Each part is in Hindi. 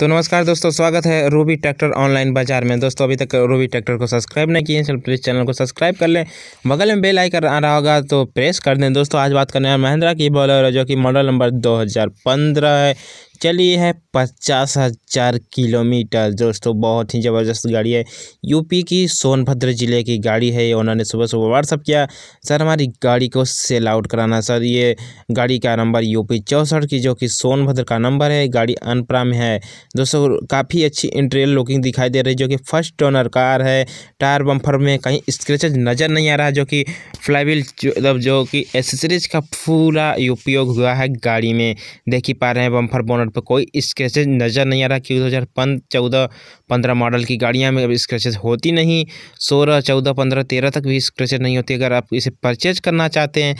तो नमस्कार दोस्तों स्वागत है रूबी ट्रैक्टर ऑनलाइन बाजार में दोस्तों अभी तक रूबी ट्रैक्टर को सब्सक्राइब नहीं किए हैं प्लीज़ चैनल को सब्सक्राइब कर लें बगल में बेल आइकन आ रहा होगा तो प्रेस कर दें दोस्तों आज बात करने हैं महिंद्रा की बॉलर जो कि मॉडल नंबर दो है चलिए है पचास हज़ार किलोमीटर दोस्तों बहुत ही ज़बरदस्त गाड़ी है यूपी की सोनभद्र ज़िले की गाड़ी है उन्होंने सुबह सुबह व्हाट्सअप किया सर हमारी गाड़ी को सेल आउट कराना सर ये गाड़ी का नंबर यूपी चौंसठ की जो कि सोनभद्र का नंबर है गाड़ी अनप्रा में है दोस्तों काफ़ी अच्छी इंटेरियर लुकिंग दिखाई दे रही है जो कि फर्स्ट ओनर कार है टायर बम्फर में कहीं स्क्रेचेज नज़र नहीं आ रहा जो कि फ्लाईवील मतलब जो कि एसेसरीज का पूरा उपयोग हुआ है गाड़ी में देख ही पा रहे हैं बम्फर बोनर फ्रंट पर कोई स्क्रेचेज नज़र नहीं आ रहा क्योंकि दो हज़ार चौदह पंद्रह मॉडल की गाड़ियाँ में अब स्क्रेचेज होती नहीं सोलह चौदह पंद्रह तेरह तक भी स्क्रेचेज नहीं होती अगर आप इसे परचेज करना चाहते हैं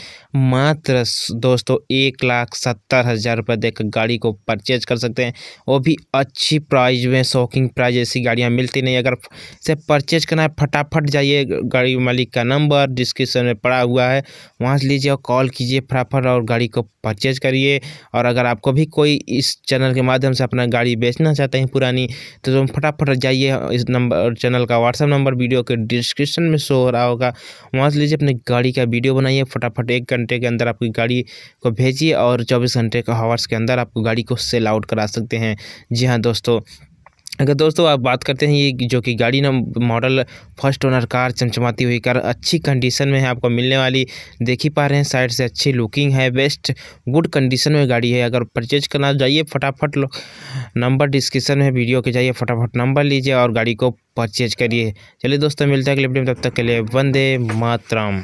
मात्र दोस्तों एक लाख सत्तर हज़ार रुपये देकर गाड़ी को परचेज कर सकते हैं वो भी अच्छी प्राइज में शॉकिंग प्राइज ऐसी गाड़ियाँ मिलती नहीं अगर इसे परचेज करना है फटाफट जाइए गाड़ी मालिक का नंबर डिस्क्रिप्शन में पड़ा हुआ है वहाँ से लीजिए और कॉल कीजिए फटाफट और गाड़ी को परचेज करिए और अगर आपको भी कोई इस चैनल के माध्यम से अपना गाड़ी बेचना चाहते हैं पुरानी तो तुम फटाफट जाइए इस नंबर चैनल का व्हाट्सअप नंबर वीडियो के डिस्क्रिप्शन में शो हो रहा होगा वहाँ से लीजिए अपनी गाड़ी का वीडियो बनाइए फटाफट एक घंटे के अंदर आपकी गाड़ी को भेजिए और चौबीस घंटे के हावर्स के अंदर आपको गाड़ी को सेल आउट करा सकते हैं जी हाँ दोस्तों अगर दोस्तों आप बात करते हैं ये जो कि गाड़ी ना मॉडल फर्स्ट ओनर कार चमचमाती हुई कार अच्छी कंडीशन में है आपको मिलने वाली देख ही पा रहे हैं साइड से अच्छी लुकिंग है बेस्ट गुड कंडीशन में गाड़ी है अगर परचेज करना जाइए फटाफट लो नंबर डिस्क्रिप्शन में वीडियो के जाइए फटाफट नंबर लीजिए और गाड़ी को परचेज करिए चलिए दोस्तों मिलते हैं अगले वीडियो में तब तक के लिए वंदे मातरम